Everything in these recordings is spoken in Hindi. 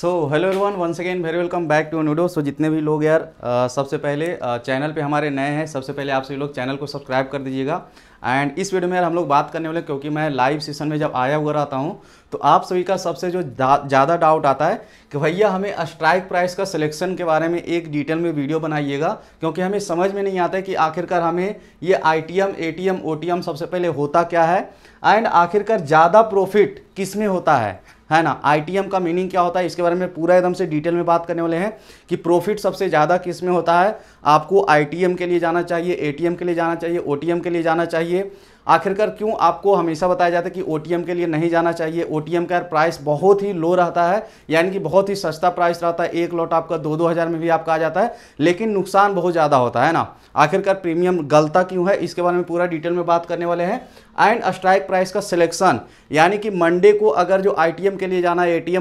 so hello everyone once again very welcome back to नूडो सो जितने भी लोग यार आ, सबसे पहले आ, चैनल पे हमारे नए हैं सबसे पहले आप सभी लोग चैनल को सब्सक्राइब कर दीजिएगा एंड इस वीडियो में यार हम लोग बात करने वाले क्योंकि मैं लाइव सेशन में जब आया हुआ रहता हूँ तो आप सभी का सबसे जो ज़्यादा डाउट आता है कि भैया हमें स्ट्राइक प्राइस का सिलेक्शन के बारे में एक डिटेल में वीडियो बनाइएगा क्योंकि हमें समझ में नहीं आता है कि आखिरकार हमें ये I T M A T M O T M सबसे पहले होता क्या है एंड आखिरकार ज़्यादा प्रॉफिट किस में होता है है ना आई का मीनिंग क्या होता है इसके बारे में पूरा एकदम से डिटेल में बात करने वाले हैं कि प्रॉफिट सबसे ज़्यादा किस में होता है आपको आई के लिए जाना चाहिए ए के लिए जाना चाहिए ओ के लिए जाना चाहिए आखिरकार क्यों आपको हमेशा बताया जाता है कि ओटीएम के लिए नहीं जाना चाहिए ओ का प्राइस बहुत ही लो रहता है यानी कि बहुत ही सस्ता प्राइस रहता है एक लॉट आपका दो दो हज़ार में भी आपका आ जाता है लेकिन नुकसान बहुत ज़्यादा होता है ना आखिरकार प्रीमियम गलता क्यों है इसके बारे में पूरा डिटेल में बात करने वाले हैं एंड स्ट्राइक प्राइस का सिलेक्शन यानी कि मंडे को अगर जो आई के लिए जाना है ए टी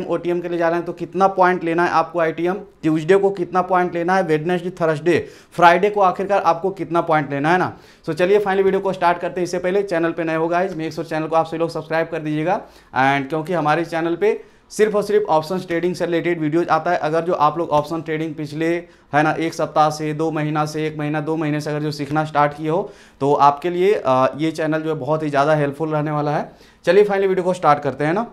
के लिए जाना है तो कितना पॉइंट लेना है आपको आई ट्यूजडे को कितना पॉइंट लेना है वेडनेसडे थर्सडे फ्राइडे को आखिरकार आपको कितना पॉइंट लेना है ना तो चलिए फाइनल वीडियो को स्टार्ट करते हैं इससे पहले पहले चैनल पे नए होगा मेक श्योर चैनल को आप सभी लोग सब्सक्राइब कर दीजिएगा एंड क्योंकि हमारे चैनल पे सिर्फ और सिर्फ ऑप्शन ट्रेडिंग से रिलेटेड वीडियोज आता है अगर जो आप लोग ऑप्शन ट्रेडिंग पिछले है ना एक सप्ताह से दो महीना से एक महीना दो महीने से अगर जो सीखना स्टार्ट किए हो तो आपके लिए ये चैनल जो है बहुत ही ज़्यादा हेल्पफुल रहने वाला है चलिए फाइनली वीडियो को स्टार्ट करते हैं ना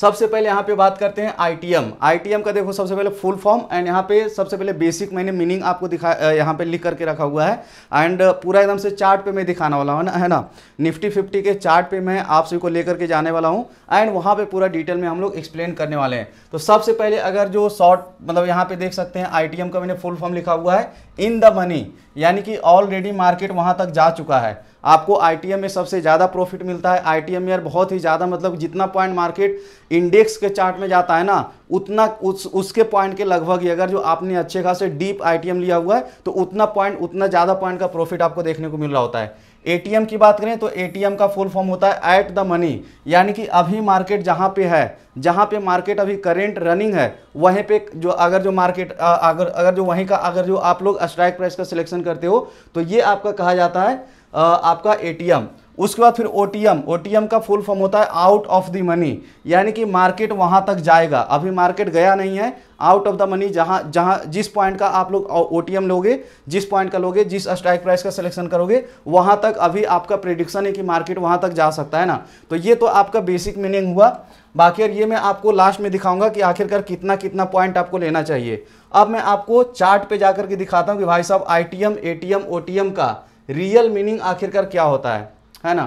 सबसे पहले यहाँ पे बात करते हैं आईटीएम आईटीएम का देखो सबसे पहले फुल फॉर्म एंड यहाँ पे सबसे पहले बेसिक मैंने मीनिंग आपको दिखा यहाँ पे लिख करके रखा हुआ है एंड पूरा एकदम से चार्ट पे मैं दिखाने वाला हूँ है ना निफ्टी फिफ्टी के चार्ट पे मैं आप सभी को लेकर के जाने वाला हूँ एंड वहाँ पर पूरा डिटेल में हम लोग एक्सप्लेन करने वाले हैं तो सबसे पहले अगर जो शॉर्ट मतलब यहाँ पे देख सकते हैं आई का मैंने फुल फॉर्म लिखा हुआ है इन द मनी यानी कि ऑलरेडी मार्केट वहाँ तक जा चुका है आपको आई में सबसे ज़्यादा प्रॉफिट मिलता है आई में यार बहुत ही ज़्यादा मतलब जितना पॉइंट मार्केट इंडेक्स के चार्ट में जाता है ना उतना उस उसके पॉइंट के लगभग ही अगर जो आपने अच्छे खासे डीप आई लिया हुआ है तो उतना पॉइंट उतना ज़्यादा पॉइंट का प्रॉफिट आपको देखने को मिल रहा होता है ए की बात करें तो ए का फुल फॉर्म होता है एट द मनी यानी कि अभी मार्केट जहाँ पे है जहाँ पे मार्केट अभी करेंट रनिंग है वहीं पे जो अगर जो मार्केट अगर अगर जो वहीं का अगर जो आप लोग स्ट्राइक प्राइस का सिलेक्शन करते हो तो ये आपका कहा जाता है आपका एटीएम उसके बाद फिर ओटीएम ओटीएम का फुल फॉर्म होता है आउट ऑफ द मनी यानी कि मार्केट वहाँ तक जाएगा अभी मार्केट गया नहीं है आउट ऑफ द मनी जहाँ जहाँ जिस पॉइंट का आप लोग ओटीएम लोगे जिस पॉइंट का लोगे जिस स्ट्राइक प्राइस का सिलेक्शन करोगे वहाँ तक अभी आपका प्रिडिक्शन है कि मार्केट वहाँ तक जा सकता है ना तो ये तो आपका बेसिक मीनिंग हुआ बाकी और ये मैं आपको लास्ट में दिखाऊंगा कि आखिरकार कितना कितना पॉइंट आपको लेना चाहिए अब मैं आपको चार्ट पे जाकर के दिखाता हूँ कि भाई साहब आई टी एम का रियल मीनिंग आखिरकार क्या होता है है ना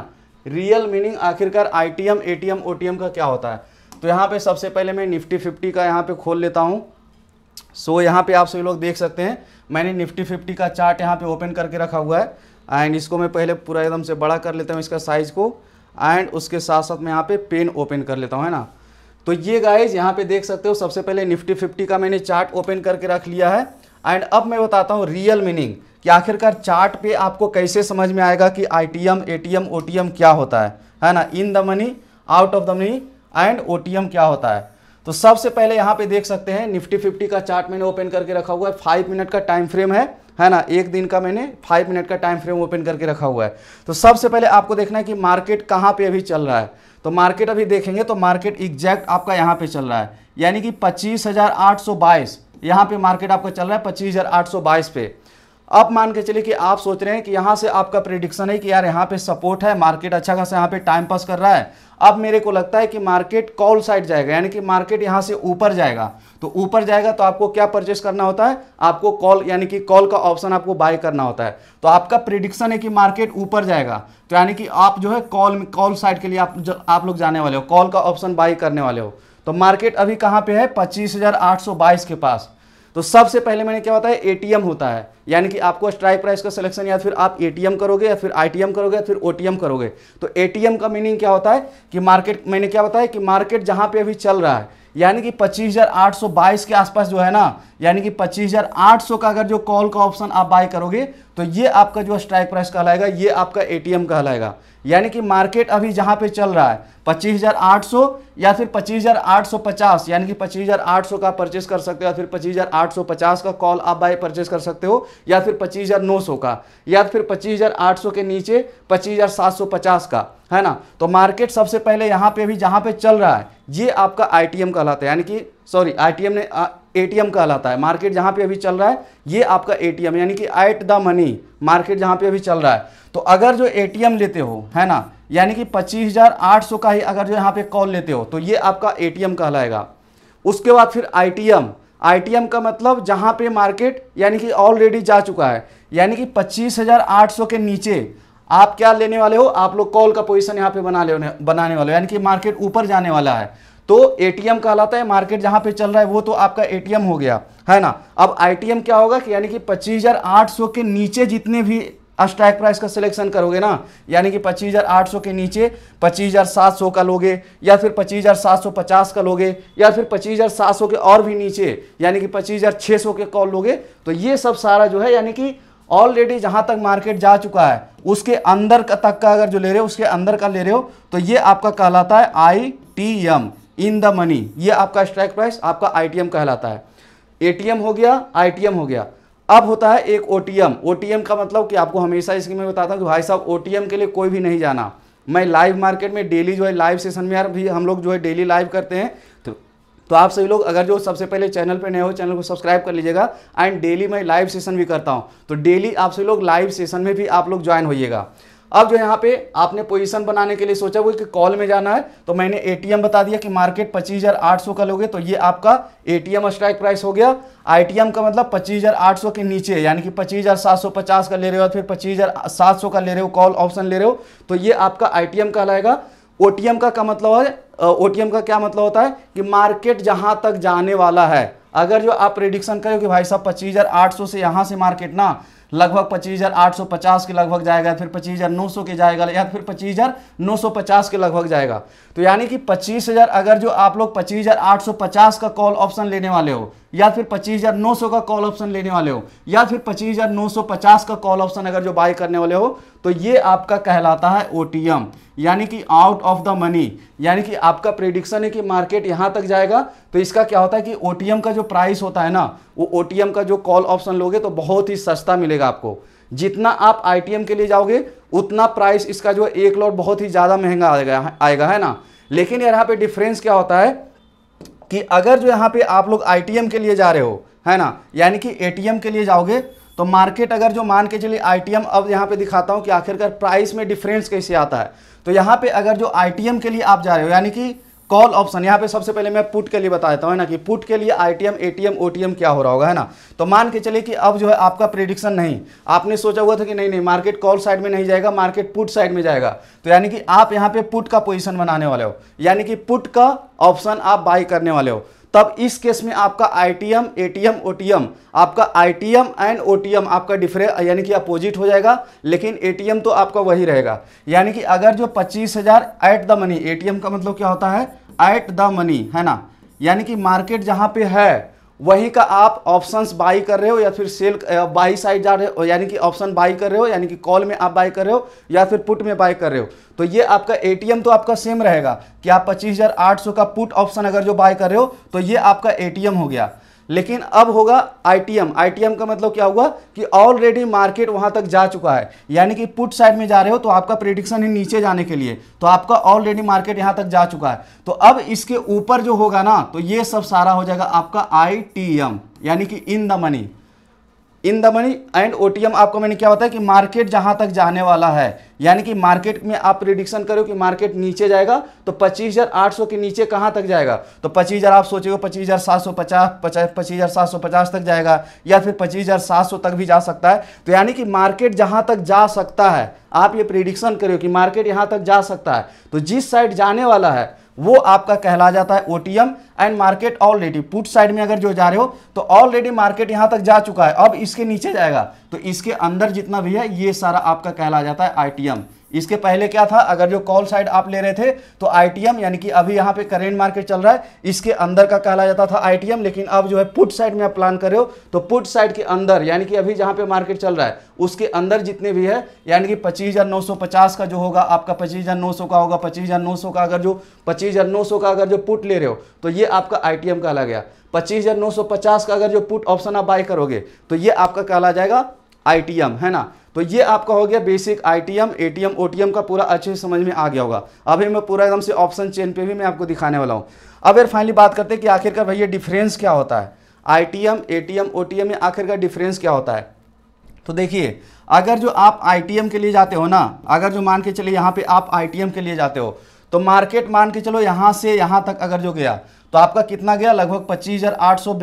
रियल मीनिंग आखिरकार I T M A T M O T M का क्या होता है तो यहाँ पे सबसे पहले मैं निफ्टी फिफ्टी का यहाँ पे खोल लेता हूँ सो so, यहाँ पे आप सभी लोग देख सकते हैं मैंने निफ्टी फिफ्टी का चार्ट यहाँ पे ओपन करके रखा हुआ है एंड इसको मैं पहले पूरा एकदम से बड़ा कर लेता हूँ इसका साइज़ को एंड उसके साथ साथ मैं यहाँ पे पेन ओपन कर लेता हूँ है ना तो ये गाइज यहाँ पे देख सकते हो सबसे पहले निफ्टी फिफ्टी का मैंने चार्ट ओपन करके रख लिया है एंड अब मैं बताता हूँ रियल मीनिंग कि आखिरकार चार्ट पे आपको कैसे समझ में आएगा कि I T M A T M O T M क्या होता है है ना in the money out of the money and O T M क्या होता है तो सबसे पहले यहाँ पे देख सकते हैं निफ्टी फिफ्टी का चार्ट मैंने ओपन करके रखा हुआ है फाइव मिनट का टाइम फ्रेम है है ना एक दिन का मैंने फाइव मिनट का टाइम फ्रेम ओपन करके रखा हुआ है तो सबसे पहले आपको देखना है कि मार्केट कहाँ पे अभी चल रहा है तो मार्केट अभी देखेंगे तो मार्केट एग्जैक्ट आपका यहाँ पे चल रहा है यानी कि पच्चीस हज़ार आठ सौ बाईस यहाँ पे मार्केट आपका चल रहा है पच्चीस हजार आठ सौ बाईस पे अब मान के चलिए कि आप सोच रहे हैं कि यहाँ से आपका प्रिडिक्शन है कि यार यहाँ पे सपोर्ट है मार्केट अच्छा खासा यहाँ पे टाइम पास कर रहा है अब मेरे को लगता है कि मार्केट कॉल साइड जाएगा यानी कि मार्केट यहाँ से ऊपर जाएगा तो ऊपर जाएगा तो आपको क्या परचेस करना होता है आपको कॉल यानी कि कॉल का ऑप्शन आपको बाय करना होता है तो आपका प्रिडिक्शन है कि मार्केट ऊपर जाएगा तो यानी कि आप जो है कॉल कॉल साइड के लिए आप आप लोग जाने वाले हो कॉल का ऑप्शन बाय करने वाले हो तो मार्केट अभी कहाँ पे है 25,822 के पास तो सबसे पहले मैंने क्या बताया एटीएम होता है यानी कि आपको स्ट्राइक प्राइस का सिलेक्शन या फिर आप एटीएम करोगे या फिर आईटीएम करोगे या फिर ओटीएम करोगे तो एटीएम का मीनिंग क्या होता है कि मार्केट मैंने क्या बताया कि मार्केट जहाँ पे अभी चल रहा है यानी कि 25,822 के आसपास जो है ना यानी कि 25,800 का अगर जो कॉल का ऑप्शन आप बाय करोगे तो ये आपका जो स्ट्राइक प्राइस कहलाएगा ये आपका एटीएम कहलाएगा यानी कि मार्केट अभी जहाँ पे चल रहा है 25,800 या फिर 25,850 यानी कि 25,800 का परचेस कर सकते हो या फिर 25,850 का कॉल आप बाय परचेस कर सकते हो या फिर 25,900 का या फिर 25,800 के नीचे 25,750 का है ना तो मार्केट सबसे पहले यहाँ पे अभी जहाँ पे चल रहा है ये आपका एम कहलाता है यानी कि सॉरी एम ने एटीएम कहलाता है मार्केट जहाँ पे अभी चल रहा है ये आपका एटीएम यानी कि एट द मनी मार्केट जहाँ पे अभी चल रहा है तो अगर जो एटीएम लेते हो है ना यानी कि 25,800 का ही अगर जो यहाँ पे कॉल लेते हो तो ये आपका एटीएम कहलाएगा उसके बाद फिर आईटीएम आईटीएम का मतलब जहाँ पे मार्केट यानी कि ऑलरेडी जा चुका है यानी कि पच्चीस के नीचे आप क्या लेने वाले हो आप लोग कॉल का पोजीशन यहाँ पे बना ले बनाने वाले हो यानी कि मार्केट ऊपर जाने वाला है तो एटीएम कहलाता है मार्केट जहां पे चल रहा है वो तो आपका एटीएम हो गया है ना अब आईटीएम क्या होगा कि यानी कि 25,800 के नीचे जितने भी स्ट्राइक प्राइस का सिलेक्शन करोगे ना यानी कि 25,800 के नीचे 25,700 का लोगे या फिर 25,750 का लोगे या फिर 25,700 के और भी नीचे यानी कि 25,600 के कॉल लोगे तो ये सब सारा जो है यानी कि ऑलरेडी जहां तक मार्केट जा चुका है उसके अंदर का तक का अगर जो ले रहे हो उसके अंदर का ले रहे हो तो ये आपका कहलाता है I T M in the money ये आपका स्ट्राइक प्राइस आपका आईटीएम कहलाता है एटीएम हो गया आईटीएम हो गया अब होता है एक ओटीएम ओटीएम का मतलब कि आपको हमेशा इसकी मैं बताता हूँ कि भाई साहब ओटीएम के लिए कोई भी नहीं जाना मैं लाइव मार्केट में डेली जो है लाइव सेशन में यार भी हम लोग जो है डेली लाइव करते हैं तो तो आप सभी लोग अगर जो सबसे पहले चैनल पर नए हो चैनल को सब्सक्राइब कर लीजिएगा एंड डेली मैं लाइव सेशन भी करता हूँ तो डेली आप सभी लोग लाइव सेशन में भी आप लोग ज्वाइन होइएगा अब जो यहाँ पे आपने पोजीशन बनाने के लिए सोचा वो कि कॉल में जाना है तो मैंने एटीएम बता दिया कि मार्केट 25,800 का लोगे तो ये आपका एटीएम स्ट्राइक प्राइस हो गया आईटीएम का मतलब 25,800 के नीचे यानी कि 25,750 का ले रहे हो फिर 25,700 का ले रहे हो कॉल ऑप्शन ले रहे हो तो ये आपका आईटीएम कहलाएगा ओटीएम का क्या मतलब है ओटीएम का क्या मतलब होता है कि मार्केट जहां तक जाने वाला है अगर जो आप प्रिडिक्शन करें कि भाई साहब सौ से यहां से मार्केट ना लगभग पच्चीस हज़ार आठ सौ पचास के लगभग जाएगा फिर पच्चीस हज़ार नौ सौ के जाएगा या फिर पच्चीस हज़ार नौ सौ पचास के लगभग जाएगा तो यानी कि पच्चीस हज़ार अगर जो आप लोग पच्चीस हज़ार आठ सौ पचास का कॉल ऑप्शन लेने वाले हो या फिर 25,900 का कॉल ऑप्शन लेने वाले हो या फिर 25,950 का कॉल ऑप्शन अगर जो बाय करने वाले हो तो ये आपका कहलाता है ओ यानी कि आउट ऑफ द मनी यानी कि आपका प्रिडिक्शन है कि मार्केट यहाँ तक जाएगा तो इसका क्या होता है कि ओ का जो प्राइस होता है ना वो ओ का जो कॉल ऑप्शन लोगे तो बहुत ही सस्ता मिलेगा आपको जितना आप एम के लिए जाओगे उतना प्राइस इसका जो एक लॉट बहुत ही ज़्यादा महंगा आएगा आएगा है ना लेकिन यार यहाँ पे डिफरेंस क्या होता है कि अगर जो यहाँ पे आप लोग आईटीएम के लिए जा रहे हो है ना यानी कि एटीएम के लिए जाओगे तो मार्केट अगर जो मान के चलिए आईटीएम अब यहाँ पे दिखाता हूँ कि आखिरकार प्राइस में डिफरेंस कैसे आता है तो यहाँ पे अगर जो आईटीएम के लिए आप जा रहे हो यानी कि कॉल ऑप्शन यहाँ पे सबसे पहले मैं पुट के लिए बता देता हूँ ना कि पुट के लिए आईटीएम एटीएम ओटीएम क्या हो रहा होगा है ना तो मान के चलिए कि अब जो है आपका प्रिडिक्शन नहीं आपने सोचा हुआ था कि नहीं नहीं मार्केट कॉल साइड में नहीं जाएगा मार्केट पुट साइड में जाएगा तो यानी कि आप यहाँ पे पुट का पोजिशन बनाने वाले हो यानी कि पुट का ऑप्शन आप बाई करने वाले हो तब इस केस में आपका आईटीएम एटीएम ओटीएम आपका आईटीएम एंड ओटीएम आपका डिफरेंस यानी कि अपोजिट हो जाएगा लेकिन एटीएम तो आपका वही रहेगा यानी कि अगर जो पच्चीस हजार एट द मनी एटीएम का मतलब क्या होता है एट द मनी है ना यानी कि मार्केट जहाँ पे है वहीं का आप ऑप्शंस बाई कर रहे हो या फिर सेल बाई साइड जा रहे हो यानी कि ऑप्शन बाई कर रहे हो यानी कि कॉल में आप बाई कर रहे हो या फिर पुट में बाई कर रहे हो तो ये आपका एटीएम तो आपका सेम रहेगा कि आप 25,800 का पुट ऑप्शन अगर जो बाई कर रहे हो तो ये आपका एटीएम हो गया लेकिन अब होगा आईटीएम आईटीएम का मतलब क्या हुआ कि ऑलरेडी मार्केट वहां तक जा चुका है यानी कि पुट साइड में जा रहे हो तो आपका प्रिडिक्शन है नीचे जाने के लिए तो आपका ऑलरेडी मार्केट यहां तक जा चुका है तो अब इसके ऊपर जो होगा ना तो ये सब सारा हो जाएगा आपका आईटीएम यानी कि in the money in the money and OTM आपको मैंने क्या बताया कि मार्केट जहां तक जाने वाला है यानी कि मार्केट में आप प्रिडिक्शन करो कि मार्केट नीचे जाएगा तो 25,800 के नीचे कहां तक जाएगा तो 25,000 आप सोचेगा सौ पचास तक जाएगा या फिर 25,700 तक भी जा सकता है तो यानी कि मार्केट जहां तक जा सकता है आप ये प्रिडिक्शन करो कि मार्केट यहाँ तक जा सकता है तो जिस साइड जाने वाला है वो आपका कहला जाता है OTM and market already put side में अगर जो जा रहे हो तो ऑलरेडी मार्केट यहां तक जा चुका है अब इसके नीचे जाएगा तो इसके अंदर जितना भी है ये सारा आपका कहला जाता है आईटीएम इसके पहले क्या था अगर जो कॉल साइड आप ले रहे थे तो आईटीएम यानी कि अभी यहाँ पे करेंट मार्केट चल रहा है इसके अंदर का कहला जाता था आईटीएम लेकिन अब जो है पुट साइड में आप प्लान कर रहे हो तो पुट साइड के अंदर यानी कि अभी जहाँ पे मार्केट चल रहा है उसके अंदर जितने भी है यानी कि पच्चीस का जो होगा आपका पच्चीस का होगा पच्चीस का अगर जो पच्चीस का अगर जो पुट ले रहे हो तो ये आपका आई कहला गया पच्चीस का अगर जो पुट ऑप्शन आप बाय करोगे तो ये आपका कहला जाएगा आई है ना तो ये आपका हो गया बेसिक आईटीएम एटीएम ओटीएम का पूरा अच्छे से समझ में आ गया होगा अभी मैं पूरा एकदम से ऑप्शन चेन पे भी मैं आपको दिखाने वाला हूँ अब यार फाइनली बात करते हैं कि आखिरकार भैया डिफरेंस क्या होता है आईटीएम एटीएम ओटीएम में आखिरकार डिफरेंस क्या होता है तो देखिए अगर जो आप आई के लिए जाते हो ना अगर जो मान के चलिए यहाँ पर आप आई के लिए जाते हो तो मार्केट मान के चलो यहाँ से यहाँ तक अगर जो गया तो आपका कितना गया लगभग पच्चीस हज़ार आठ सौ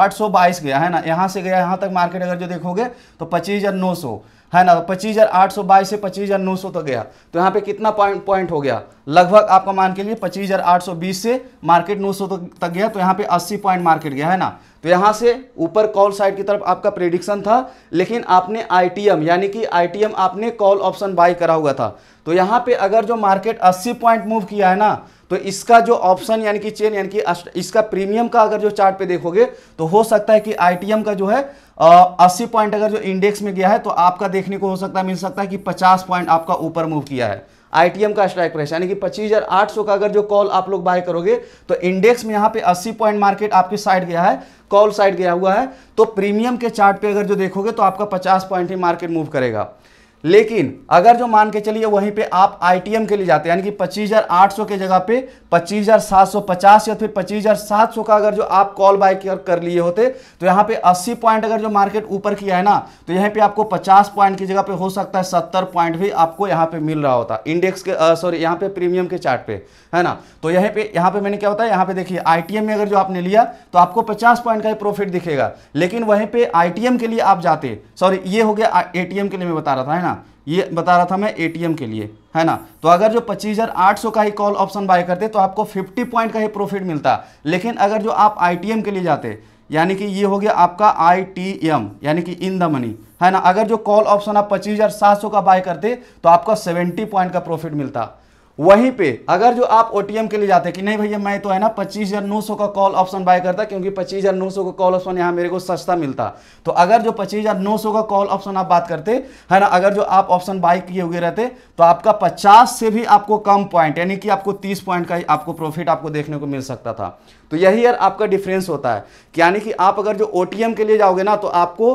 आठ सौ बाईस गया है ना यहाँ से गया यहाँ तक मार्केट अगर जो देखोगे तो पच्चीस हज़ार नौ सौ है ना तो पच्चीस हज़ार आठ सौ बाईस से पच्चीस हज़ार नौ सौ तक गया तो यहाँ पे कितना पॉइंट पॉइंट हो गया लगभग आपका मान के लिए पच्चीस हज़ार आठ सौ बीस से मार्केट नौ सौ तक गया तो यहाँ पे अस्सी पॉइंट मार्केट गया है ना तो यहाँ से ऊपर कॉल साइड की तरफ आपका प्रेडिक्शन था लेकिन आपने आई यानी कि आई आपने कॉल ऑप्शन बाई करा हुआ था तो यहाँ पे अगर जो मार्केट अस्सी पॉइंट मूव किया है ना तो इसका जो ऑप्शन यानी कि चेन यानी कि इसका प्रीमियम का अगर जो चार्ट पे देखोगे तो हो सकता है कि आई का जो है अस्सी पॉइंट अगर जो इंडेक्स में गया है तो आपका देखने को हो सकता है मिल सकता है कि पचास पॉइंट आपका ऊपर मूव किया है आईटीएम का स्ट्राइक प्राइस यानी कि 25,800 का अगर जो कॉल आप लोग बाय करोगे तो इंडेक्स में यहाँ पे 80 पॉइंट मार्केट आपकी साइड गया है कॉल साइड गया हुआ है तो प्रीमियम के चार्ट पे अगर जो देखोगे तो आपका 50 पॉइंट ही मार्केट मूव करेगा लेकिन अगर जो मान के चलिए वहीं पे आप आईटीएम के लिए जाते हैं यानी कि पच्चीस के जगह पे 25,750 या फिर 25,700 का अगर जो आप कॉल बाय कर, लिए होते तो यहाँ पे 80 पॉइंट अगर जो मार्केट ऊपर किया है ना तो यहाँ पे आपको 50 पॉइंट की जगह पे हो सकता है 70 पॉइंट भी आपको यहाँ पे मिल रहा होता इंडेक्स के सॉरी यहाँ पे प्रीमियम के चार्ट पे है ना तो यहाँ पे यहाँ पे मैंने क्या होता है यहाँ पे देखिए आई में अगर जो आपने लिया तो आपको पचास पॉइंट का ही प्रॉफिट दिखेगा लेकिन वहीं पे आई के लिए आप जाते सॉरी ये हो गया ए के लिए मैं बता रहा था है ना ये बता रहा था मैं एटीएम के लिए है ना तो अगर जो 25,800 का ही कॉल ऑप्शन बाय करते तो आपको 50 पॉइंट का ही प्रॉफिट मिलता लेकिन अगर जो आप आईटीएम के लिए जाते यानी कि ये हो गया आपका आई टी एम यानी कि इन द मनी है ना अगर जो कॉल ऑप्शन आप 25,700 का बाय करते तो आपका 70 पॉइंट का प्रॉफिट मिलता वहीं पे अगर जो आप ओ के लिए जाते हैं कि नहीं भैया मैं तो है ना पच्चीस हज़ार नौ सौ का कॉल ऑप्शन बाय करता क्योंकि पच्चीस हज़ार नौ सौ का कॉल ऑप्शन यहाँ मेरे को सस्ता मिलता तो अगर जो पच्चीस हज़ार नौ सौ का कॉल ऑप्शन आप बात करते है ना अगर जो आप ऑप्शन बाय किए हुए रहते तो आपका पचास से भी आपको कम पॉइंट यानी कि आपको तीस पॉइंट का आपको प्रॉफिट आपको देखने को मिल सकता था तो यही यार आपका डिफरेंस होता है यानी कि आप अगर जो ओ के लिए जाओगे ना तो आपको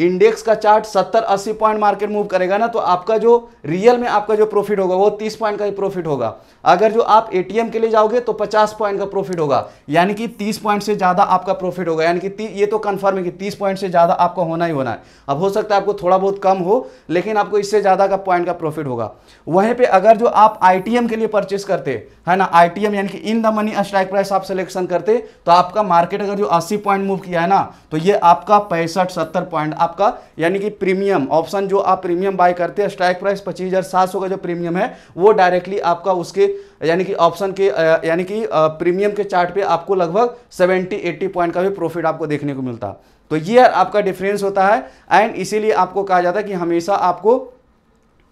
इंडेक्स का चार्ट 70-80 पॉइंट मार्केट मूव करेगा ना तो आपका जो रियल में आपका जो प्रॉफिट होगा वो 30 पॉइंट का ही प्रॉफिट होगा अगर जो आप एटीएम के लिए जाओगे तो 50 पॉइंट का प्रॉफिट होगा यानी कि 30 पॉइंट से ज़्यादा आपका प्रॉफिट होगा यानी कि ये तो कंफर्म है कि 30 पॉइंट से ज़्यादा आपका होना ही होना है अब हो सकता है आपको थोड़ा बहुत कम हो लेकिन आपको इससे ज़्यादा का पॉइंट का प्रॉफिट होगा वहीं पर अगर जो आप आई के लिए परचेस करते है ना आई यानी कि in the money strike price आप सिलेक्शन करते तो आपका मार्केट अगर जो अस्सी पॉइंट मूव किया है ना तो ये आपका पैंसठ सत्तर पॉइंट आपका यानी कि प्रीमियम ऑप्शन जो आप प्रीमियम बाय करते हैं स्ट्राइक प्राइस पच्चीस हज़ार सात सौ का जो प्रीमियम है वो डायरेक्टली आपका उसके यानी कि ऑप्शन के यानी कि प्रीमियम के चार्ट पे आपको लगभग सेवेंटी एट्टी पॉइंट का भी प्रॉफिट आपको देखने को मिलता तो ये आपका डिफरेंस होता है एंड इसीलिए आपको कहा जाता है कि हमेशा आपको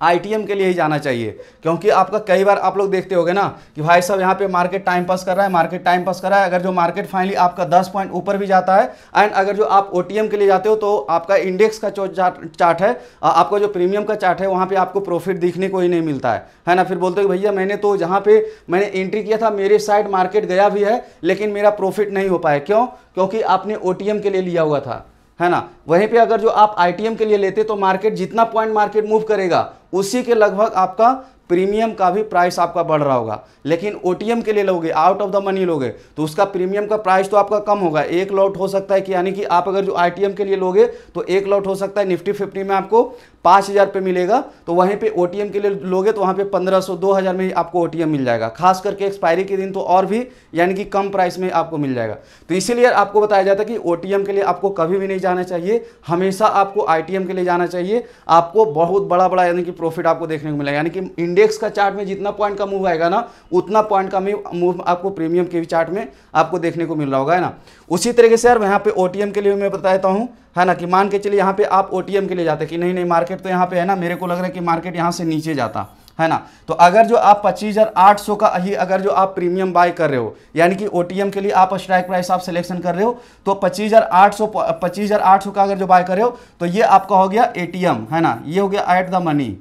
आईटीएम के लिए ही जाना चाहिए क्योंकि आपका कई बार आप लोग देखते होगे ना कि भाई साहब यहाँ पे मार्केट टाइम पास कर रहा है मार्केट टाइम पास कर रहा है अगर जो मार्केट फाइनली आपका 10 पॉइंट ऊपर भी जाता है एंड अगर जो आप ओटीएम के लिए जाते हो तो आपका इंडेक्स का जो चार्ट है आपका जो प्रीमियम का चार्ट है वहाँ पर आपको प्रॉफिट दिखने को ही नहीं मिलता है है ना फिर बोलते हो भैया मैंने तो जहाँ पर मैंने एंट्री किया था मेरे साइड मार्केट गया भी है लेकिन मेरा प्रॉफिट नहीं हो पाया क्यों क्योंकि आपने ओ के लिए लिया हुआ था है ना वहीं पे अगर जो आप आईटीएम के लिए लेते तो मार्केट जितना पॉइंट मार्केट मूव करेगा उसी के लगभग आपका प्रीमियम का भी प्राइस आपका बढ़ रहा होगा लेकिन ओ के लिए लोगे आउट ऑफ द मनी लोगे तो उसका प्रीमियम का प्राइस तो आपका कम होगा एक लॉट हो सकता है कि यानी कि आप अगर जो आई के लिए लोगे तो एक लॉट हो सकता है निफ्टी फिफ्टी में आपको पाँच हज़ार पे मिलेगा तो वहीं पे ओटीएम के लिए लोगे तो वहाँ पे पंद्रह सौ दो हज़ार में ही आपको ओटीएम मिल जाएगा खास करके एक्सपायरी के दिन तो और भी यानी कि कम प्राइस में आपको मिल जाएगा तो इसीलिए आपको बताया जाता है कि ओटीएम के लिए आपको कभी भी नहीं जाना चाहिए हमेशा आपको आई के लिए जाना चाहिए आपको बहुत बड़ा बड़ा यानी कि प्रॉफिट आपको देखने को मिलेगा यानी कि इंडेक्स का चार्ट में जितना पॉइंट का मूव आएगा ना उतना पॉइंट का मूव आपको प्रीमियम के चार्ट में आपको देखने को मिल रहा होगा है ना उसी तरीके से यार यहाँ पे ओ के लिए मैं बताता हूँ है ना कि मान के चलिए यहाँ पे आप ओ के लिए जाते कि नहीं नहीं मार्केट तो यहाँ पे है ना मेरे को लग रहा है कि मार्केट यहाँ से नीचे जाता है ना तो अगर जो आप 25,800 का ही अगर जो आप प्रीमियम बाय कर रहे हो यानी कि ओ के लिए आप स्ट्राइक प्राइस आप सिलेक्शन कर रहे हो तो 25,800 25,800 का अगर जो बाय कर रहे हो तो ये आपका हो गया ए है ना ये हो गया एट द मनी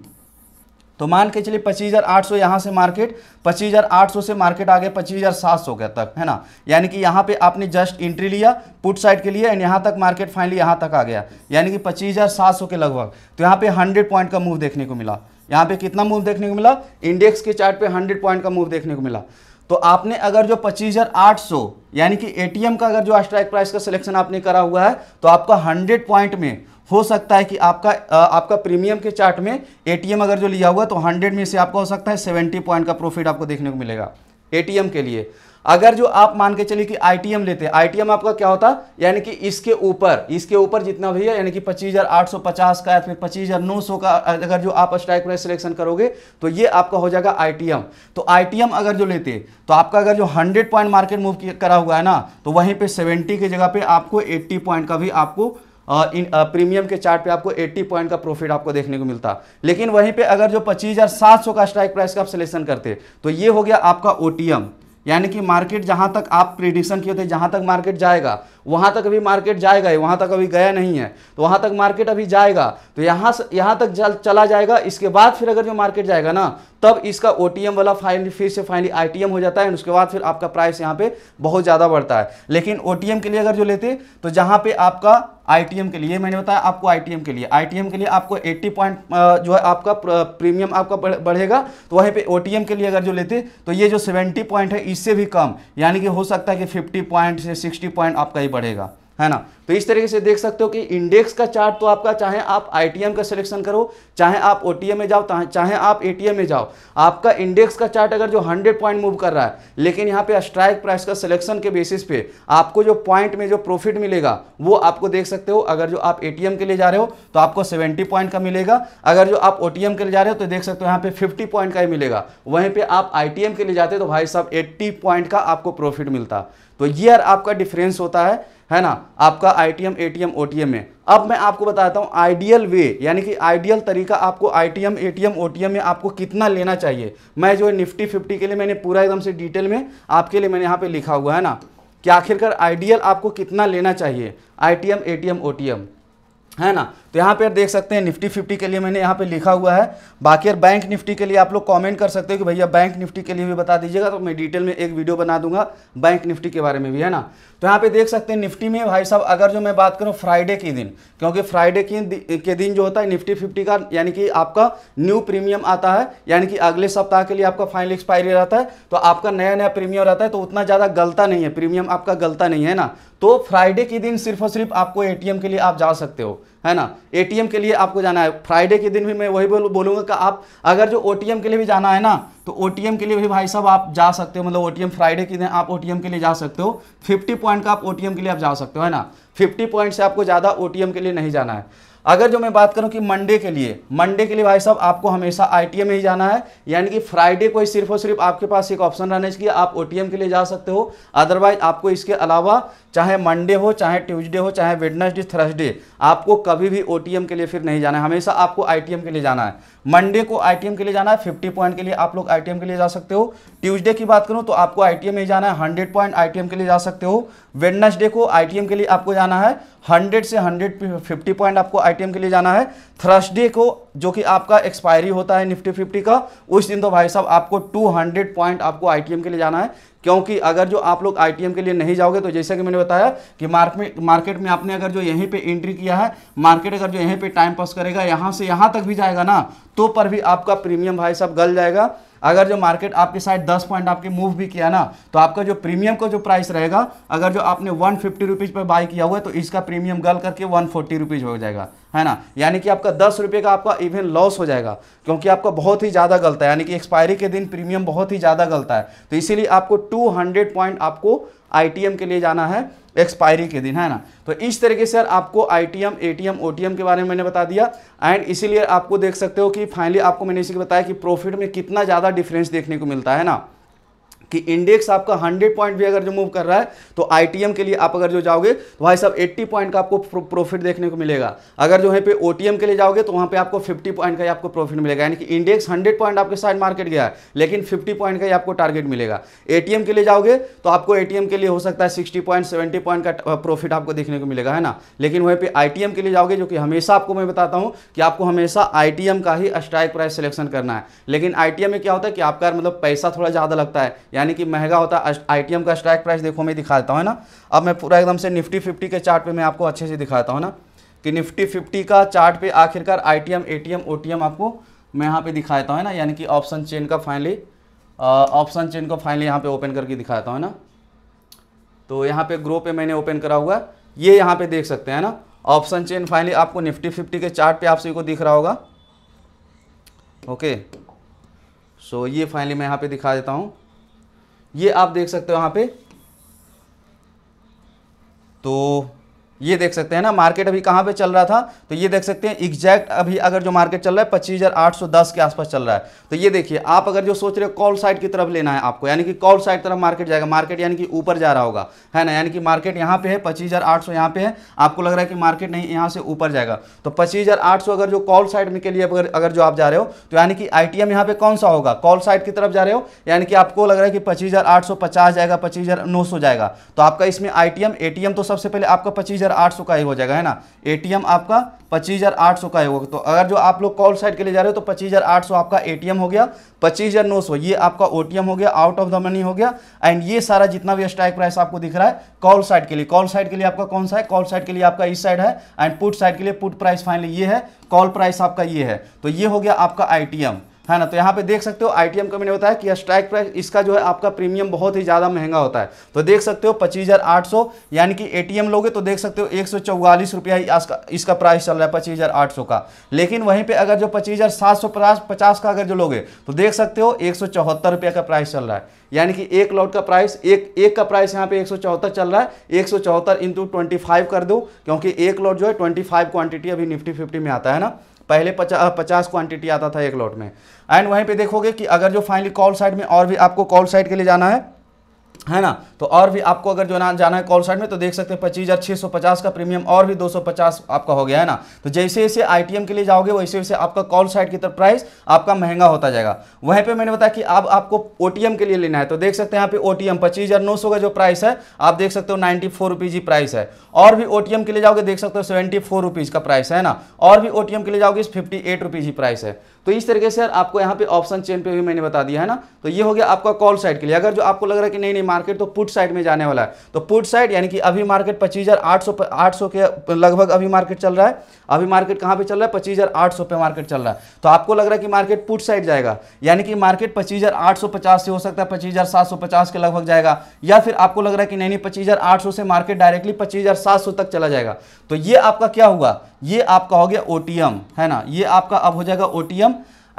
तो मान के चलिए पच्चीस हज़ार आठ सौ यहाँ से मार्केट पच्चीस हज़ार आठ सौ से मार्केट आ गया पच्चीस हज़ार सात सौ के तक है ना यानी कि यहाँ पे आपने जस्ट एंट्री लिया पुट साइड के लिए एंड यहाँ तक मार्केट फाइनली यहाँ तक आ गया यानी कि पच्चीस हज़ार सात सौ के लगभग तो यहाँ पे हंड्रेड पॉइंट का मूव देखने को मिला यहाँ पे कितना मूव देखने को मिला इंडेक्स के चार्ट हंड्रेड पॉइंट का मूव देखने को मिला तो आपने अगर जो सौ यानी कि एटीएम का अगर जो स्ट्राइक प्राइस का सिलेक्शन आपने करा हुआ है तो आपका हंड्रेड पॉइंट में हो सकता है कि आपका आपका प्रीमियम के चार्ट में एटीएम अगर जो लिया हुआ तो हंड्रेड में से आपका हो सकता है सेवेंटी पॉइंट का प्रॉफिट आपको देखने को मिलेगा एटीएम के लिए अगर जो आप मान के चलिए कि आईटीएम लेते हैं आईटीएम आपका क्या होता यानी कि इसके ऊपर इसके ऊपर जितना भी है यानी कि 25,850 का या फिर 25,900 का अगर जो आप स्ट्राइक प्राइस सिलेक्शन करोगे तो ये आपका हो जाएगा आईटीएम तो आईटीएम अगर जो लेते तो आपका अगर जो 100 पॉइंट मार्केट मूव करा हुआ है ना तो वहीं पर सेवेंटी की जगह पर आपको एट्टी पॉइंट का भी आपको इन प्रीमियम के चार्ट पे आपको 80 पॉइंट का प्रॉफिट आपको देखने को मिलता लेकिन वहीं पे अगर जो 25,700 का स्ट्राइक प्राइस का आप सिलेक्शन करते तो ये हो गया आपका ओ यानी कि मार्केट जहां तक आप प्रिडिक्शन किए थे जहां तक मार्केट जाएगा वहाँ तक अभी मार्केट जाएगा ही वहाँ तक अभी गया नहीं है तो वहाँ तक मार्केट अभी जाएगा तो यहाँ से यहाँ तक जल, चला जाएगा इसके बाद फिर अगर जो मार्केट जाएगा ना तब इसका ओ वाला फाइनली फिर से फाइनली आई हो जाता है उसके बाद फिर आपका प्राइस यहाँ पर बहुत ज़्यादा बढ़ता है लेकिन ओ के लिए अगर जो लेते तो जहाँ पर आपका एम के लिए मैंने बताया आपको एम के लिए एम के लिए आपको एट्टी पॉइंट जो है आपका प्रीमियम आपका बढ़ेगा तो वहीं टी एम के लिए अगर जो लेते तो ये जो सेवेंटी पॉइंट है इससे भी कम यानी कि हो सकता है कि फिफ्टी पॉइंट से सिक्सटी पॉइंट आपका बढ़ेगा है ना तो इस तरीके से देख सकते हो कि इंडेक्स का चार्ट तो आपका चाहे आप आईटीएम का सिलेक्शन करो चाहे आप ओटीएम में जाओ चाहे आप एटीएम में जाओ आपका इंडेक्स का चार्ट अगर जो 100 पॉइंट मूव कर रहा है लेकिन यहाँ पे स्ट्राइक प्राइस का सिलेक्शन के बेसिस पे आपको जो पॉइंट में जो प्रॉफिट मिलेगा वो आपको देख सकते हो अगर जो आप एटीएम के लिए जा रहे हो तो आपको सेवेंटी पॉइंट का मिलेगा अगर जो आप ओटीएम के लिए जा रहे हो तो देख सकते हो यहाँ पे फिफ्टी पॉइंट का ही मिलेगा वहीं पर आप आई के लिए जाते हो तो भाई साहब एट्टी पॉइंट का आपको प्रॉफिट मिलता तो ये आपका डिफरेंस होता है है ना आपका आईटीएम एटीएम ओटीएम में अब मैं आपको बताता हूँ आइडियल वे यानी कि आइडियल तरीका आपको आईटीएम एटीएम ओटीएम में आपको कितना लेना चाहिए मैं जो है निफ्टी फिफ्टी के लिए मैंने पूरा एकदम से डिटेल में आपके लिए मैंने यहाँ पे लिखा हुआ है ना कि आखिरकार आइडियल आपको कितना लेना चाहिए ओ टी एम है ना तो यहाँ पे देख सकते हैं निफ्टी फिफ्टी के लिए मैंने यहाँ पे लिखा हुआ है बाकी और बैंक निफ्टी के लिए आप लोग कमेंट कर सकते हो कि भैया बैंक निफ्टी के लिए भी बता दीजिएगा तो मैं डिटेल में एक वीडियो बना दूंगा बैंक निफ्टी के बारे में भी है ना तो यहाँ पे देख सकते हैं निफ्टी में भाई साहब अगर जो मैं बात करूँ फ्राइडे के दिन क्योंकि फ्राइडे के दिन जो होता है निफ्टी फिफ्टी का यानी कि आपका न्यू प्रीमियम आता है यानी कि अगले सप्ताह के लिए आपका फाइनल एक्सपायरी रहता है तो आपका नया नया प्रीमियम रहता है तो उतना ज़्यादा गलता नहीं है प्रीमियम आपका गलता नहीं है ना तो फ्राइडे के दिन सिर्फ और सिर्फ आपको ए के लिए आप जा सकते हो है ना एटीएम के लिए आपको जाना है फ्राइडे के दिन भी मैं वही बोल बोलूँगा कि आप अगर जो ओटीएम के लिए भी जाना है ना तो ओटीएम के लिए भी भाई साहब आप जा सकते हो मतलब ओटीएम फ्राइडे के दिन आप ओटीएम के लिए जा सकते हो फिफ्टी पॉइंट का आप ओटीएम के लिए आप जा सकते हो है ना फिफ्टी पॉइंट से आपको ज़्यादा ओ के लिए नहीं जाना है अगर जो मैं बात करूं कि मंडे के लिए मंडे के लिए भाई साहब आपको हमेशा आईटीएम में ही जाना है यानी कि फ्राइडे को ही सिर्फ और सिर्फ आपके पास एक ऑप्शन रहना चाहिए आप ओटीएम के लिए जा सकते हो अदरवाइज आपको इसके अलावा चाहे मंडे हो चाहे ट्यूजडे हो चाहे वेडनेसडे थर्सडे आपको कभी भी ओ के लिए फिर नहीं जाना है हमेशा आपको आई के लिए जाना है मंडे को आई के लिए जाना है फिफ्टी पॉइंट के लिए आप लोग आई के लिए जा सकते हो ट्यूजडे की बात करूँ तो आपको आई में ही जाना है हंड्रेड पॉइंट आई के लिए जा सकते हो वेडनेसडे को आई के लिए आपको जाना है हंड्रेड से हंड्रेड फिफ्टी पॉइंट आपको आईटीएम के लिए जाना है थर्सडे को जो कि आपका एक्सपायरी होता है निफ्टी फिफ्टी का उस दिन तो भाई साहब आपको टू हंड्रेड पॉइंट आपको आईटीएम के लिए जाना है क्योंकि अगर जो आप लोग आईटीएम के लिए नहीं जाओगे तो जैसा कि मैंने बताया कि मार्केट मार्केट में आपने अगर जो यहीं पर एंट्री किया है मार्केट अगर जो यहीं पर टाइम पास करेगा यहाँ से यहाँ तक भी जाएगा ना तो पर भी आपका प्रीमियम भाई साहब गल जाएगा अगर जो मार्केट आपके साइड दस पॉइंट आपके मूव भी किया ना तो आपका जो प्रीमियम का जो प्राइस रहेगा अगर जो आपने वन फिफ्टी रुपीज़ पर बाई किया हुआ है तो इसका प्रीमियम गल करके वन फोर्टी रुपीज़ हो जाएगा है ना यानी कि आपका दस रुपये का आपका इवन लॉस हो जाएगा क्योंकि आपका बहुत ही ज़्यादा गलता है यानी कि एक्सपायरी के दिन प्रीमियम बहुत ही ज़्यादा गलता है तो इसीलिए आपको 200 पॉइंट आपको आईटीएम के लिए जाना है एक्सपायरी के दिन है ना तो इस तरीके से आपको आईटीएम एटीएम ओटीएम के बारे में मैंने बता दिया एंड इसीलिए आपको देख सकते हो कि फाइनली आपको मैंने इसी बताया कि प्रॉफिट में कितना ज़्यादा डिफरेंस देखने को मिलता है ना कि इंडेक्स आपका 100 पॉइंट भी अगर जो मूव कर रहा है तो आईटीएम के लिए आप अगर जो जाओगे तो भाई साहब 80 पॉइंट का आपको प्रॉफिट देखने को मिलेगा अगर जो है पे ओटीएम के लिए जाओगे तो वहाँ पे आपको 50 पॉइंट का ही आपको प्रॉफिट मिलेगा यानी कि इंडेक्स 100 पॉइंट आपके साइड मार्केट गया है लेकिन फिफ्टी पॉइंट का ही आपको टारगेट मिलेगा एटीएम के लिए जाओगे तो आपको एटीएम के लिए हो सकता है सिक्सटी पॉइंट सेवेंटी पॉइंट का प्रॉफिट आपको देखने को मिलेगा है ना लेकिन वहीं पर आईटीएम के लिए जाओगे जो कि हमेशा आपको मैं बताता हूँ कि आपको हमेशा आईटीएम का ही स्ट्राइक प्राइस सिलेक्शन करना है लेकिन आई में क्या होता है कि आपका मतलब पैसा थोड़ा ज़्यादा लगता है यानी कि महंगा होता आईटीएम का स्ट्राइक प्राइस देखो मैं दिखाता हूँ है ना अब मैं पूरा एकदम से निफ्टी फिफ्टी के चार्ट पे मैं आपको अच्छे से दिखाता हूँ ना कि निफ्टी फिफ्टी का चार्ट पे आखिरकार I T ITM ATM OTM आपको मैं यहाँ पे दिखाता हूँ ना यानी कि ऑप्शन चेन का फाइनली ऑप्शन चेन को फाइनली यहाँ पे ओपन करके दिखाता हूँ ना तो यहाँ पे ग्रो पे मैंने ओपन करा हुआ ये यहाँ पे देख सकते हैं ना ऑप्शन चेन फाइनली आपको निफ्टी फिफ्टी के चार्ट पे आप सभी को दिख रहा होगा ओके सो ये फाइनली मैं यहाँ पे दिखा देता हूँ ये आप देख सकते हो यहाँ पे तो ये देख सकते हैं ना मार्केट अभी कहाँ पे चल रहा था तो ये देख सकते हैं एग्जैक्ट अभी अगर जो मार्केट चल रहा है पच्चीस के आसपास चल रहा है तो ये देखिए आप अगर जो सोच रहे हो कॉल साइड की तरफ लेना है आपको यानी कि कॉल साइड तरफ मार्केट जाएगा मार्केट यानी कि ऊपर जा रहा होगा है ना यानी कि मार्केट यहाँ पे है पच्चीस यहाँ पे है आपको लग रहा है कि मार्केट नहीं यहाँ से ऊपर जाएगा तो पच्चीस अगर जो कॉल साइड के लिए अगर अगर जो आप जा रहे हो तो यानी कि आई टी यहाँ पे कौन सा होगा कॉल साइड की तरफ जा रहे हो यानी कि आपको लग रहा है कि पच्चीस जाएगा पच्चीस जाएगा तो आपका इसमें आई टी एम तो सबसे पहले आपका पच्चीस 25,800 का ही हो जाएगा है ना एटीएम आपका 25,800 का ही होगा तो अगर जो आप लोग कॉल साइड के लिए जा रहे हो तो 25,800 आपका एटीएम हो गया 25,900 ये आपका ओटीएम हो गया आउट ऑफ द मनी हो गया एंड ये सारा जितना भी स्ट्राइक प्राइस आपको दिख रहा है कॉल साइड के लिए कॉल साइड के लिए आपका कौन सा है कॉल साइड के लिए आपका इस साइड है एंड पुट साइड के लिए पुट प्राइस फाइनली ये है कॉल प्राइस आपका ये है तो ये हो गया आपका आई है ना तो यहाँ पे देख सकते हो आई टी एम कंपनी ने बताया कि स्ट्राइक प्राइस इसका जो है आपका प्रीमियम बहुत ही ज़्यादा महंगा होता है तो देख सकते हो पच्चीस हज़ार आठ सौ यानी कि ए टी एम लोगे तो देख सकते हो एक सौ चौवालीस रुपया इसका प्राइस चल रहा है पच्चीस हज़ार आठ सौ का लेकिन वहीं पर अगर जो पच्चीस हज़ार सात सौ पचास पचास का अगर जो लोगे तो देख सकते हो एक सौ चौहत्तर रुपया का प्राइस चल रहा है यानी कि एक लॉट का प्राइस एक एक का प्राइस यहाँ पे एक सौ चौहत्तर चल रहा है एक सौ चौहत्तर इंटू ट्वेंटी फाइव कर दो क्योंकि एक लॉट जो है ट्वेंटी फाइव क्वान्टिटी अभी निफ्टी फिफ्टी में आता है ना पहले पचास पचास क्वांटिटी आता था एक लॉट में एंड वहीं पर देखोगे कि अगर जो फाइनली कॉल साइड में और भी आपको कॉल साइड के लिए जाना है है ना तो और भी आपको अगर जो ना जाना है कॉल साइड में तो देख सकते हैं पच्चीस हज़ार छः सौ पचास का प्रीमियम और भी दो सौ पचास आपका हो गया है ना तो जैसे जैसे आईटीएम के लिए जाओगे वैसे वैसे आपका कॉल साइड की तरफ प्राइस आपका महंगा होता जाएगा वहीं पे मैंने बताया कि अब आप आपको ओ के लिए लेना है तो देख सकते हैं यहाँ पे ओ टी एम का जो प्राइस है आप देख सकते हो नाइन्टी फोर ही प्राइस है और भी ओ के लिए जाओगे देख सकते हो सेवेंटी फोर का प्राइस है ना और भी ओ के लिए जाओगे फिफ्टी एट ही प्राइस है तो इस तरीके से आपको यहाँ पे ऑप्शन चेन पे भी मैंने बता दिया है ना तो ये हो गया आपका कॉल साइड के लिए अगर जो आपको लग रहा है कि नहीं नहीं मार्केट तो पुट साइड में जाने वाला है तो पुट साइड यानी कि अभी मार्केट पच्चीस हज़ार के लगभग अभी मार्केट चल रहा है अभी मार्केट कहाँ पे चल रहा है पच्चीस हज़ार पे मार्केट चल रहा है तो आपको लग रहा है कि मार्केट पुट साइड जाएगा यानी कि मार्केट पच्चीस से हो सकता है पच्चीस के लगभग जाएगा या फिर आपको लग रहा है कि नहीं नहीं पच्चीस से मार्केट डायरेक्टली पच्चीस तक चला जाएगा तो ये आपका क्या हुआ ये आपका हो गया ओ है ना ये आपका अब हो जाएगा ओ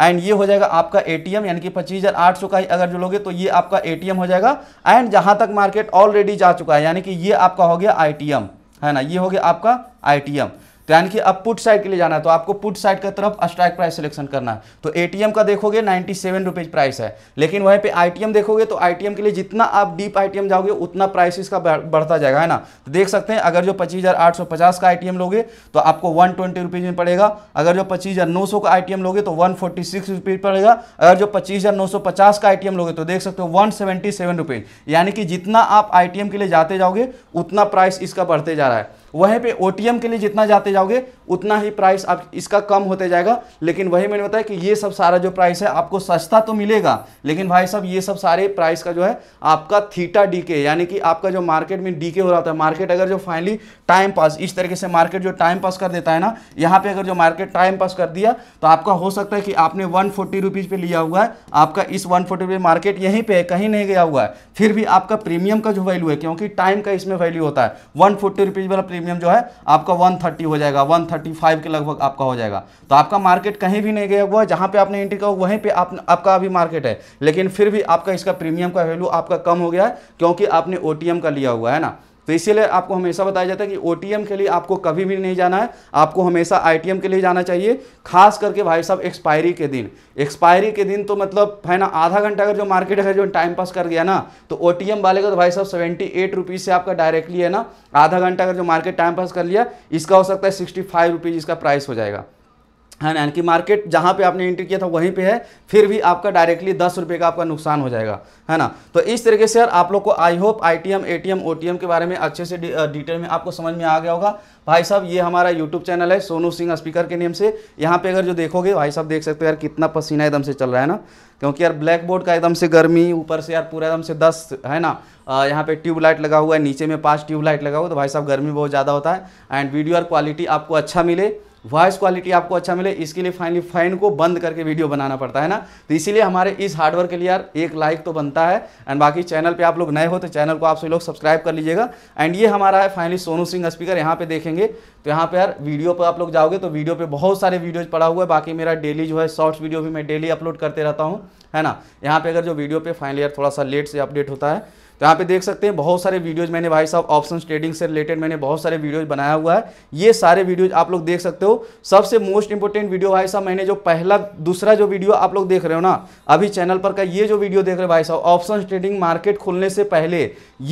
एंड ये हो जाएगा आपका एटीएम यानी कि पच्चीस हज़ार आठ सौ का ही अगर जो लोगे तो ये आपका एटीएम हो जाएगा एंड जहां तक मार्केट ऑलरेडी जा चुका है यानी कि ये आपका हो गया आईटीएम है ना ये हो गया आपका आईटीएम तो यानी कि अब पुट साइड के लिए जाना है तो आपको पुट साइड की तरफ स्ट्राइक प्राइस सिलेक्शन करना है तो एटीएम का देखोगे नाइन्टी सेवन रुपीज प्राइस है लेकिन वहीं पे आईटीएम देखोगे तो आईटीएम के लिए जितना आप डीप आईटीएम जाओगे उतना प्राइस इसका बढ़ता जाएगा है ना तो देख सकते हैं अगर जो पच्चीस हजार आठ सौ पचास का आईटीएम लोगे तो आपको वन ट्वेंटी रुपीज में पड़ेगा अगर जो पच्चीस हजार नौ सौ का आईटीएम लोगे तो वन फोर्टी सिक्स रुपीज पड़ेगा अगर जो पच्चीस हजार नौ सौ पचास का आईटीएम लोगे तो देख सकते हो वन सेवेंटी सेवन रुपीज यानी कि जितना आप आईटीएम के लिए जाते जाओगे उतना प्राइस इसका बढ़ते जा रहा है वहीं पे ओटीएम के लिए जितना जाते जाओगे उतना ही प्राइस आप इसका कम होते जाएगा लेकिन वही मैंने बताया कि ये सब सारा जो प्राइस है आपको सस्ता तो मिलेगा लेकिन भाई साहब ये सब सारे प्राइस का जो है आपका थीटा डीके यानी कि आपका जो मार्केट में डीके हो रहा था मार्केट अगर जो फाइनली टाइम पास इस तरीके से मार्केट जो टाइम पास कर देता है ना यहाँ पे अगर जो मार्केट टाइम पास कर दिया तो आपका हो सकता है कि आपने वन फोर्टी रुपीज़ लिया हुआ है आपका इस वन फोर्टी मार्केट यहीं पर है कहीं नहीं गया हुआ है फिर भी आपका प्रीमियम का जो वैल्यू है क्योंकि टाइम का इसमें वैल्यू होता है वन फोर्टी रुपीज़ वाला प्रीमियम जो है आपका थर्टी हो जाएगा फाइव के लगभग आपका हो जाएगा तो आपका मार्केट कहीं भी नहीं गया हुआ है जहाँ पे आपने एंट्री किया वहीं पे आप, आपका अभी मार्केट है लेकिन फिर भी आपका इसका प्रीमियम का वैल्यू आपका कम हो गया है क्योंकि आपने ओ का लिया हुआ है ना तो इसीलिए आपको हमेशा बताया जाता है कि ओ के लिए आपको कभी भी नहीं जाना है आपको हमेशा आई के लिए जाना चाहिए खास करके भाई साहब एक्सपायरी के दिन एक्सपायरी के दिन तो मतलब है ना आधा घंटा अगर जो मार्केट अगर जो टाइम पास कर गया ना तो ओ वाले का तो भाई साहब सेवेंटी एट रुपीज़ से आपका डायरेक्टली है ना आधा घंटा अगर जो मार्केट टाइम पास कर लिया इसका हो सकता है सिक्सटी फाइव रुपीज़ इसका प्राइस हो जाएगा है हाँ, ना कि मार्केट जहाँ पे आपने एंट्री किया था वहीं पे है फिर भी आपका डायरेक्टली दस रुपये का आपका नुकसान हो जाएगा है ना तो इस तरीके से यार आप लोग को I hope I T M A T M O T M के बारे में अच्छे से डिटेल में आपको समझ में आ गया होगा भाई साहब ये हमारा यूट्यूब चैनल है सोनू सिंह स्पीकर के नेम से यहाँ पे अगर जो देखोगे भाई साहब देख सकते हो यार कितना पसीना एकदम से चल रहा है ना क्योंकि यार ब्लैक बोर्ड का एकदम से गर्मी ऊपर से यार पूरा एकदम से दस है ना यहाँ पे ट्यूबलाइट लगा हुआ है नीचे में पाँच ट्यूबलाइट लगा हुआ तो भाई साहब गर्मी बहुत ज़्यादा होता है एंड वीडियो और क्वालिटी आपको अच्छा मिले वॉइस क्वालिटी आपको अच्छा मिले इसके लिए फाइनली फाइन को बंद करके वीडियो बनाना पड़ता है ना तो इसीलिए हमारे इस हार्डवर्क के लिए यार एक लाइक तो बनता है एंड बाकी चैनल पे आप लोग नए हो तो चैनल को आप सभी लोग सब्सक्राइब कर लीजिएगा एंड ये हमारा है फाइनली सोनू सिंह स्पीकर यहाँ पे देखेंगे तो यहाँ पे यार वीडियो पर आप लोग जाओगे तो वीडियो पर बहुत सारे वीडियोज पड़ा हुआ है बाकी मेरा डेली जो है शॉर्ट्स वीडियो भी मैं डेली अपलोड करते रहता हूँ है ना यहाँ पे अगर जो वीडियो पे फाइनली यार थोड़ा सा लेट से अपडेट होता है तो यहाँ पे देख सकते हैं बहुत सारे वीडियोज मैंने भाई साहब ऑप्शन ट्रेडिंग से रिलेटेड मैंने बहुत सारे वीडियोज बनाया हुआ है ये सारे वीडियोज आप लोग देख सकते हो सबसे मोस्ट इंपॉर्टेंट वीडियो भाई साहब मैंने जो पहला दूसरा जो वीडियो आप लोग देख रहे हो ना अभी चैनल पर का ये जो वीडियो देख रहे हो भाई साहब ऑप्शन ट्रेडिंग मार्केट खुलने से पहले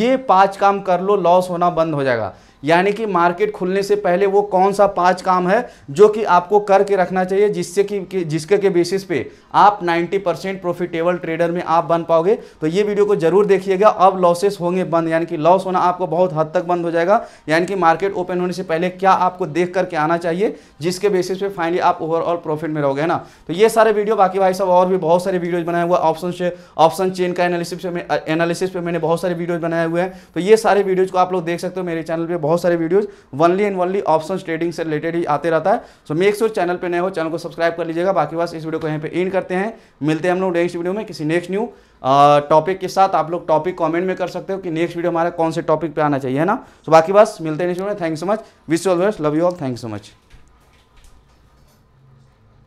ये पाँच काम कर लो लॉस होना बंद हो जाएगा यानी कि मार्केट खुलने से पहले वो कौन सा पांच काम है जो कि आपको करके रखना चाहिए जिससे कि जिसके के बेसिस पे आप 90 परसेंट प्रॉफिटेबल ट्रेडर में आप बन पाओगे तो ये वीडियो को जरूर देखिएगा अब लॉसेस होंगे बंद यानी कि लॉस होना आपको बहुत हद तक बंद हो जाएगा यानी कि मार्केट ओपन होने से पहले क्या आपको देख करके आना चाहिए जिसके बेसिस पे फाइनली आप ओवरऑल प्रॉफिट में रहोगे ना तो ये सारे वीडियो बाकी भाई साहब और भी बहुत सारे वीडियोज बनाए हुए ऑप्शन ऑप्शन चेन का एनालिसिस एनालिसिस पे मैंने बहुत सारे वीडियोज बनाए हुए हैं तो ये सारे वीडियोज को आप लोग देख सकते हो मेरे चैनल पर बहुत सारे videos only and only option trading से रिलेटेड ही आते रहता है सो मेक श्योर चैनल पर नए हो चैनल को सब्सक्राइब कर लीजिएगा बाकी बस इस वीडियो को यहीं पर इन करते हैं मिलते हैं हम लोग नेक्स्ट वीडियो में किसी नेक्स्ट न्यू टॉपिक के साथ आप लोग टॉपिक कमेंट में कर सकते हो कि नेक्स्ट वीडियो हमारा कौन से टॉपिक पे आना चाहिए है ना सो बाकी बस मिलते हैं नेक्स्ट वीडियो में thank so much wish all best love you all thank so much